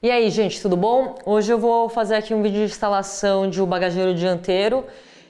E aí, gente, tudo bom? Hoje eu vou fazer aqui um vídeo de instalação de um bagageiro dianteiro.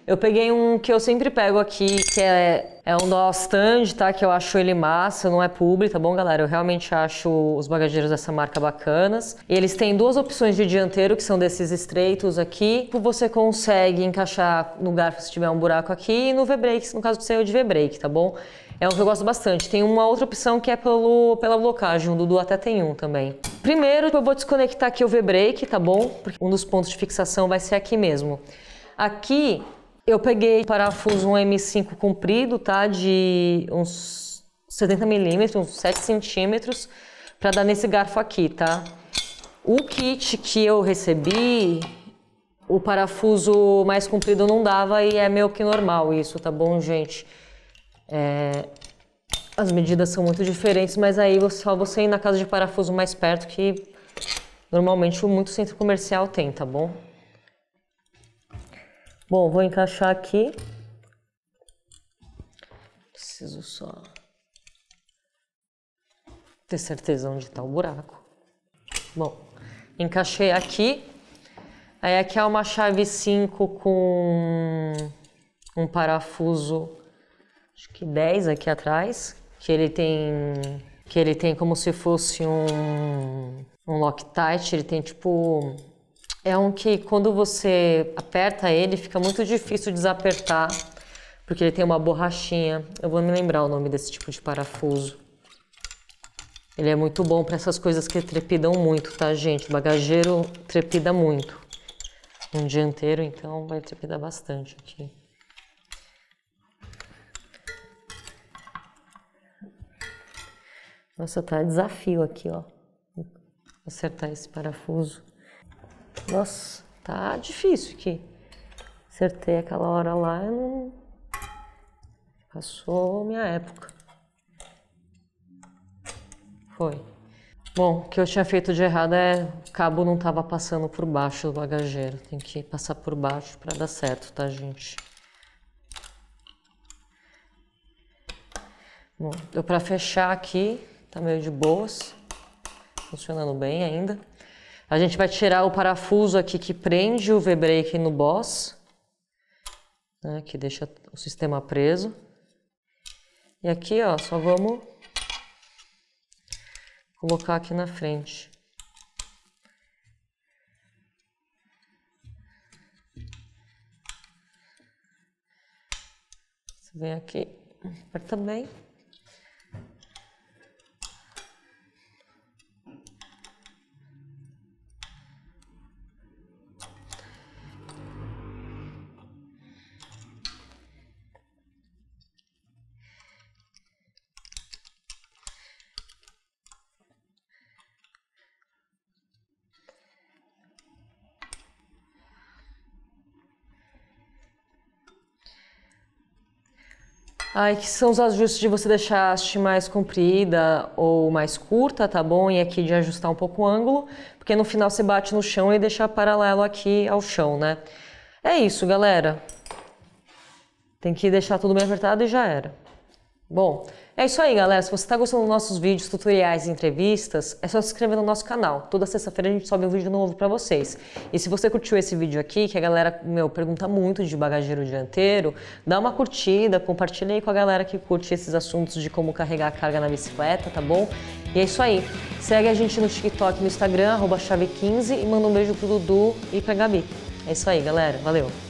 Eu peguei um que eu sempre pego aqui, que é, é um do stand, tá? Que eu acho ele massa, não é publi, tá bom, galera? Eu realmente acho os bagageiros dessa marca bacanas. Eles têm duas opções de dianteiro, que são desses estreitos aqui. Você consegue encaixar no garfo se tiver um buraco aqui e no V-brake, no caso do seu de V-brake, tá bom? É um que eu gosto bastante. Tem uma outra opção que é pelo, pela blocagem. O Dudu até tem um também. Primeiro, eu vou desconectar aqui o V-brake, tá bom? Porque um dos pontos de fixação vai ser aqui mesmo. Aqui, eu peguei parafuso um M5 comprido, tá? De uns 70 milímetros, uns 7 centímetros, pra dar nesse garfo aqui, tá? O kit que eu recebi, o parafuso mais comprido não dava e é meio que normal isso, tá bom, gente? É, as medidas são muito diferentes, mas aí só você ir na casa de parafuso mais perto que normalmente muito centro comercial tem, tá bom? Bom, vou encaixar aqui. Preciso só ter certeza onde está o buraco. Bom, encaixei aqui. Aí aqui é uma chave 5 com um parafuso acho que 10 aqui atrás, que ele tem que ele tem como se fosse um um Loctite, ele tem tipo é um que quando você aperta ele fica muito difícil desapertar, porque ele tem uma borrachinha. Eu vou me lembrar o nome desse tipo de parafuso. Ele é muito bom para essas coisas que trepidam muito, tá, gente? bagageiro trepida muito. Um dianteiro, então, vai trepidar bastante aqui. Nossa, tá desafio aqui, ó. Acertar esse parafuso. Nossa, tá difícil aqui. Acertei aquela hora lá, e não... Passou minha época. Foi. Bom, o que eu tinha feito de errado é o cabo não tava passando por baixo do bagageiro. Tem que passar por baixo para dar certo, tá, gente? Bom, deu para fechar aqui, tá meio de boas, funcionando bem ainda. A gente vai tirar o parafuso aqui que prende o V-brake no boss, né, que deixa o sistema preso. E aqui, ó, só vamos colocar aqui na frente. Você vem aqui, aperta bem. Ai, que são os ajustes de você deixar a haste mais comprida ou mais curta, tá bom? E aqui de ajustar um pouco o ângulo, porque no final você bate no chão e deixa paralelo aqui ao chão, né? É isso, galera. Tem que deixar tudo bem apertado e já era. Bom, é isso aí, galera. Se você está gostando dos nossos vídeos, tutoriais e entrevistas, é só se inscrever no nosso canal. Toda sexta-feira a gente sobe um vídeo novo para vocês. E se você curtiu esse vídeo aqui, que a galera, meu, pergunta muito de bagageiro dianteiro, dá uma curtida, compartilha aí com a galera que curte esses assuntos de como carregar a carga na bicicleta, tá bom? E é isso aí. Segue a gente no TikTok, no Instagram, chave15 e manda um beijo pro Dudu e pra Gabi. É isso aí, galera. Valeu!